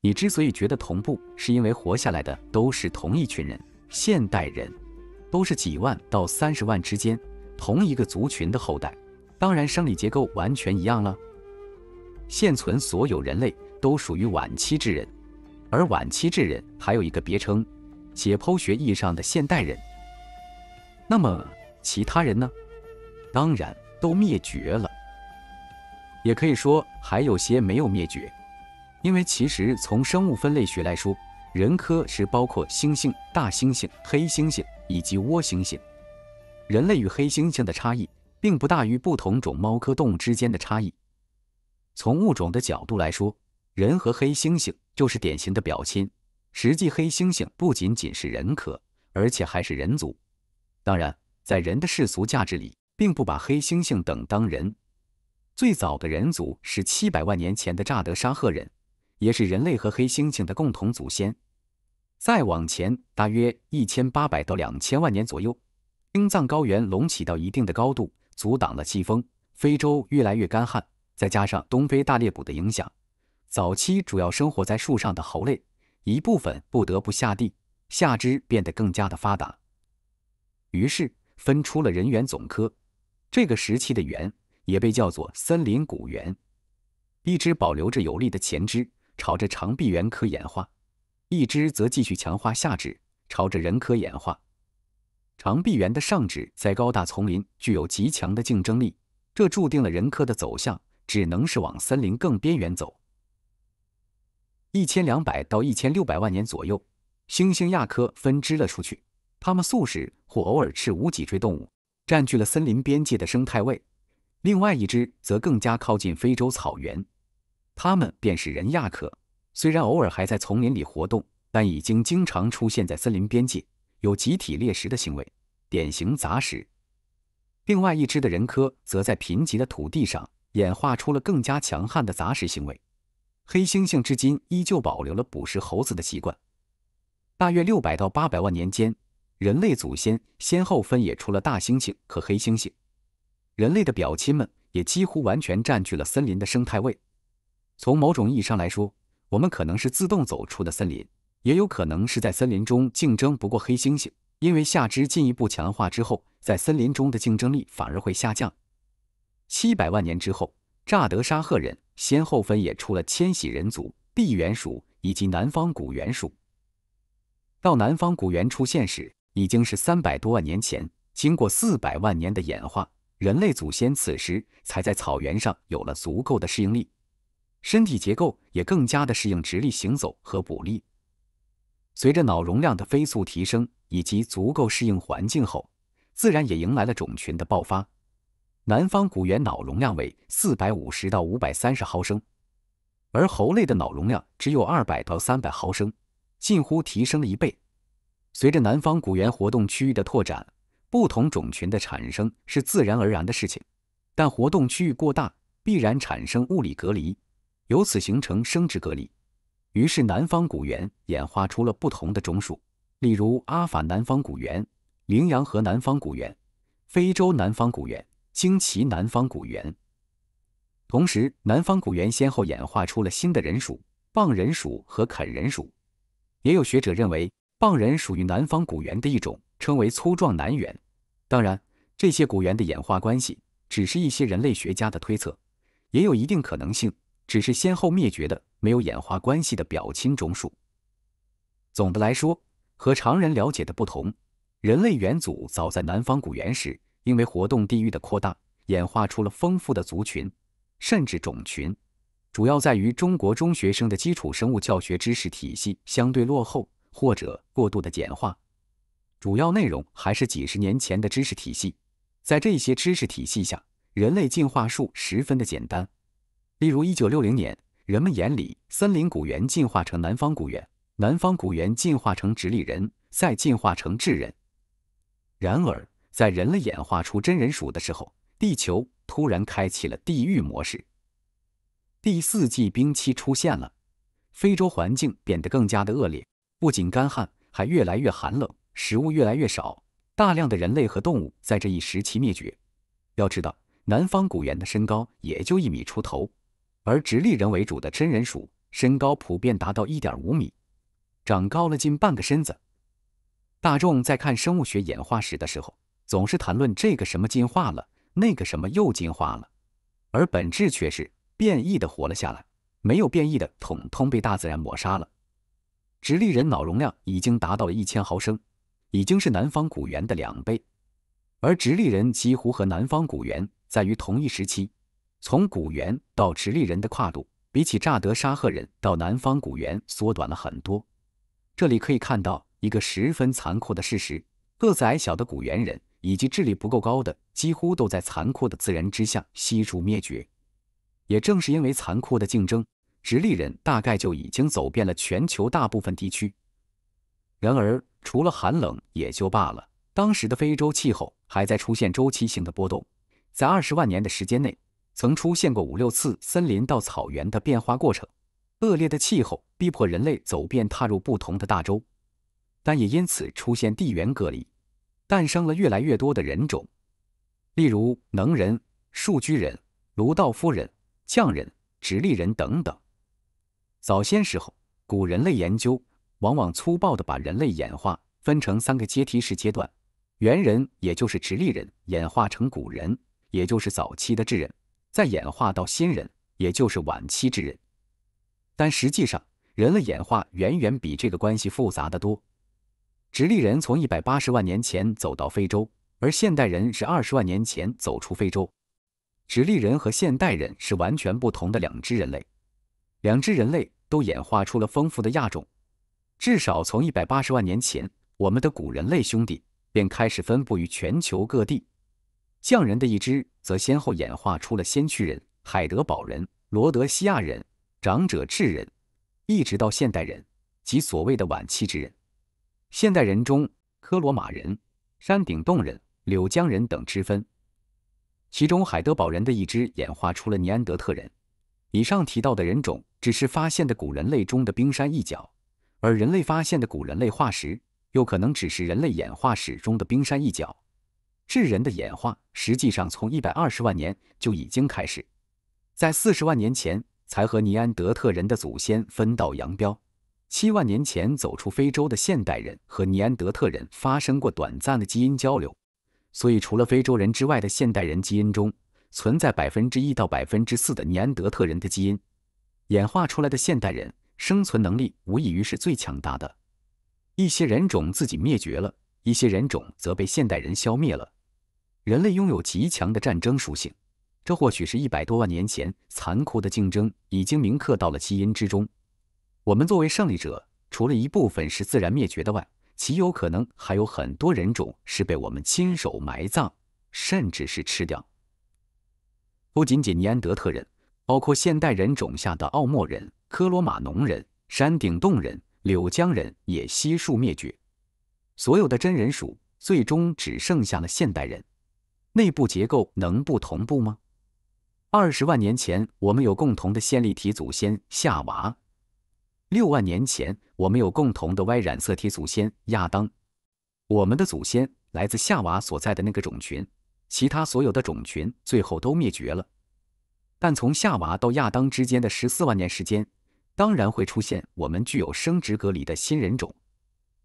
你之所以觉得同步，是因为活下来的都是同一群人，现代人都是几万到三十万之间同一个族群的后代，当然生理结构完全一样了。现存所有人类都属于晚期智人，而晚期智人还有一个别称，解剖学意义上的现代人。那么其他人呢？当然都灭绝了，也可以说还有些没有灭绝。因为其实从生物分类学来说，人科是包括猩猩、大猩猩、黑猩猩以及窝猩猩。人类与黑猩猩的差异，并不大于不同种猫科动物之间的差异。从物种的角度来说，人和黑猩猩就是典型的表亲。实际黑猩猩不仅仅是人科，而且还是人族。当然，在人的世俗价值里，并不把黑猩猩等当人。最早的人族是七百万年前的乍得沙赫人。也是人类和黑猩猩的共同祖先。再往前，大约一千八百到两千万年左右，青藏高原隆起到一定的高度，阻挡了季风，非洲越来越干旱，再加上东非大裂谷的影响，早期主要生活在树上的猴类，一部分不得不下地，下肢变得更加的发达，于是分出了人猿总科。这个时期的猿也被叫做森林古猿，一直保留着有力的前肢。朝着长臂猿科演化，一只则继续强化下肢，朝着人科演化。长臂猿的上肢在高大丛林具有极强的竞争力，这注定了人科的走向只能是往森林更边缘走。一千两百到一千六百万年左右，猩猩亚科分支了出去，它们素食或偶尔吃无脊椎动物，占据了森林边界的生态位。另外一只则更加靠近非洲草原。它们便是人亚科，虽然偶尔还在丛林里活动，但已经经常出现在森林边界，有集体猎食的行为，典型杂食。另外一只的人科则在贫瘠的土地上演化出了更加强悍的杂食行为。黑猩猩至今依旧保留了捕食猴子的习惯。大约六百到八百万年间，人类祖先先后分野出了大猩猩和黑猩猩，人类的表亲们也几乎完全占据了森林的生态位。从某种意义上来说，我们可能是自动走出的森林，也有可能是在森林中竞争不过黑猩猩，因为下肢进一步强化之后，在森林中的竞争力反而会下降。七百万年之后，乍得沙赫人先后分野出了迁徙人族、地猿属以及南方古猿属。到南方古猿出现时，已经是三百多万年前。经过四百万年的演化，人类祖先此时才在草原上有了足够的适应力。身体结构也更加的适应直立行走和捕猎。随着脑容量的飞速提升以及足够适应环境后，自然也迎来了种群的爆发。南方古猿脑容量为四百五十到五百三十毫升，而猴类的脑容量只有二百到三百毫升，近乎提升了一倍。随着南方古猿活动区域的拓展，不同种群的产生是自然而然的事情，但活动区域过大，必然产生物理隔离。由此形成生殖隔离，于是南方古猿演化出了不同的种属，例如阿法南方古猿、羚羊和南方古猿、非洲南方古猿、惊旗南方古猿。同时，南方古猿先后演化出了新的人属、蚌人属和肯人属。也有学者认为，蚌人属于南方古猿的一种，称为粗壮南猿。当然，这些古猿的演化关系只是一些人类学家的推测，也有一定可能性。只是先后灭绝的、没有演化关系的表亲种属。总的来说，和常人了解的不同，人类猿祖早在南方古猿时，因为活动地域的扩大，演化出了丰富的族群，甚至种群。主要在于中国中学生的基础生物教学知识体系相对落后，或者过度的简化。主要内容还是几十年前的知识体系，在这些知识体系下，人类进化术十分的简单。例如，一九六零年，人们眼里，森林古猿进化成南方古猿，南方古猿进化成直立人，再进化成智人。然而，在人类演化出真人鼠的时候，地球突然开启了地狱模式，第四季冰期出现了，非洲环境变得更加的恶劣，不仅干旱，还越来越寒冷，食物越来越少，大量的人类和动物在这一时期灭绝。要知道，南方古猿的身高也就一米出头。而直立人为主的真人鼠身高普遍达到一点五米，长高了近半个身子。大众在看生物学演化史的时候，总是谈论这个什么进化了，那个什么又进化了，而本质却是变异的活了下来，没有变异的统统被大自然抹杀了。直立人脑容量已经达到了一千毫升，已经是南方古猿的两倍，而直立人几乎和南方古猿在于同一时期。从古猿到直立人的跨度，比起乍得沙赫人到南方古猿缩短了很多。这里可以看到一个十分残酷的事实：个子矮小的古猿人以及智力不够高的，几乎都在残酷的自然之下悉数灭绝。也正是因为残酷的竞争，直立人大概就已经走遍了全球大部分地区。然而，除了寒冷也就罢了，当时的非洲气候还在出现周期性的波动，在二十万年的时间内。曾出现过五六次森林到草原的变化过程，恶劣的气候逼迫人类走遍、踏入不同的大洲，但也因此出现地缘隔离，诞生了越来越多的人种，例如能人、树居人、卢道夫人、匠人、直立人等等。早先时候，古人类研究往往粗暴地把人类演化分成三个阶梯式阶段：猿人，也就是直立人，演化成古人，也就是早期的智人。再演化到新人，也就是晚期之人，但实际上人类演化远远比这个关系复杂的多。直立人从一百八十万年前走到非洲，而现代人是二十万年前走出非洲。直立人和现代人是完全不同的两只人类，两只人类都演化出了丰富的亚种。至少从一百八十万年前，我们的古人类兄弟便开始分布于全球各地。匠人的一支。则先后演化出了先驱人、海德堡人、罗德西亚人、长者智人，一直到现代人及所谓的晚期智人。现代人中，科罗马人、山顶洞人、柳江人等之分。其中，海德堡人的一支演化出了尼安德特人。以上提到的人种只是发现的古人类中的冰山一角，而人类发现的古人类化石又可能只是人类演化史中的冰山一角。智人的演化实际上从一百二十万年就已经开始，在四十万年前才和尼安德特人的祖先分道扬镳。七万年前走出非洲的现代人和尼安德特人发生过短暂的基因交流，所以除了非洲人之外的现代人基因中存在百分之一到百分之四的尼安德特人的基因。演化出来的现代人生存能力无异于是最强大的。一些人种自己灭绝了，一些人种则被现代人消灭了。人类拥有极强的战争属性，这或许是一百多万年前残酷的竞争已经铭刻到了基因之中。我们作为胜利者，除了一部分是自然灭绝的外，极有可能还有很多人种是被我们亲手埋葬，甚至是吃掉。不仅仅尼安德特人，包括现代人种下的奥莫人、科罗马农人、山顶洞人、柳江人也悉数灭绝。所有的真人属最终只剩下了现代人。内部结构能不同步吗？二十万年前，我们有共同的线粒体祖先夏娃；六万年前，我们有共同的 Y 染色体祖先亚当。我们的祖先来自夏娃所在的那个种群，其他所有的种群最后都灭绝了。但从夏娃到亚当之间的十四万年时间，当然会出现我们具有生殖隔离的新人种，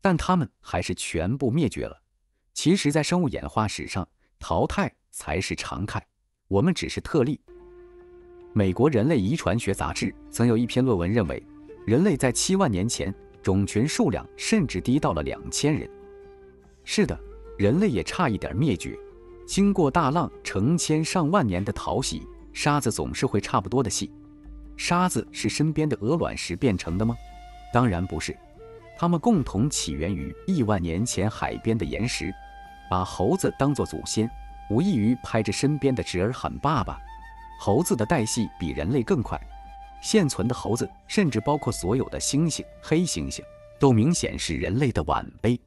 但他们还是全部灭绝了。其实，在生物演化史上，淘汰才是常态，我们只是特例。美国人类遗传学杂志曾有一篇论文认为，人类在七万年前种群数量甚至低到了两千人。是的，人类也差一点灭绝。经过大浪成千上万年的淘洗，沙子总是会差不多的细。沙子是身边的鹅卵石变成的吗？当然不是，它们共同起源于亿万年前海边的岩石。把猴子当作祖先，无异于拍着身边的侄儿喊爸爸。猴子的代谢比人类更快，现存的猴子，甚至包括所有的猩猩、黑猩猩，都明显是人类的晚辈。